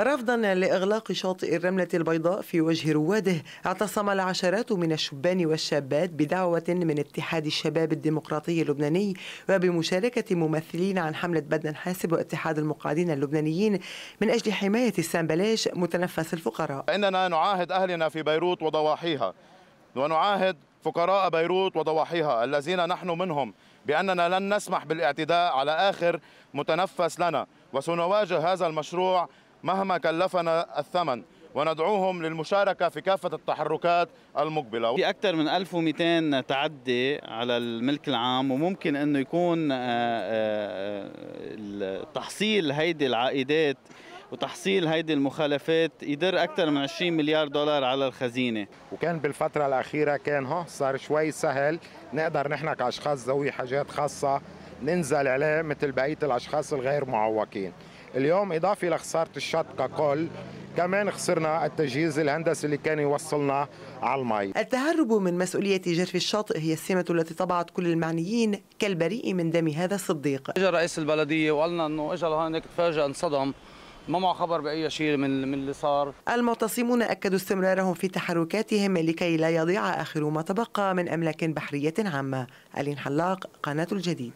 رفضا لإغلاق شاطئ الرملة البيضاء في وجه رواده اعتصم العشرات من الشبان والشابات بدعوة من اتحاد الشباب الديمقراطي اللبناني وبمشاركة ممثلين عن حملة بدنا حاسب واتحاد المقعدين اللبنانيين من أجل حماية السامبلاش متنفس الفقراء إننا نعاهد أهلنا في بيروت وضواحيها ونعاهد فقراء بيروت وضواحيها الذين نحن منهم بأننا لن نسمح بالاعتداء على آخر متنفس لنا وسنواجه هذا المشروع مهما كلفنا الثمن وندعوهم للمشاركة في كافة التحركات المقبلة في أكثر من 1200 تعدي على الملك العام وممكن أنه يكون آه، آه، آه، تحصيل هيدي العائدات وتحصيل هيدي المخالفات يدر أكثر من 20 مليار دولار على الخزينة وكان بالفترة الأخيرة كان ها صار شوي سهل نقدر نحن كأشخاص ذوي حاجات خاصة ننزل عليه مثل بقية الأشخاص الغير معوقين اليوم إضافة لخسارة الشط ككل كمان خسرنا التجهيز الهندسي اللي كان يوصلنا على المي التهرب من مسؤولية جرف الشاطئ هي السمة التي طبعت كل المعنيين كالبريء من دم هذا الصديق اجى رئيس البلدية وقالنا انه اجى لهون تفاجأ انصدم ما معه خبر باي شيء من من اللي صار المعتصمون اكدوا استمرارهم في تحركاتهم لكي لا يضيع اخر ما تبقى من املاك بحريه عامه الين حلاق قناه الجديد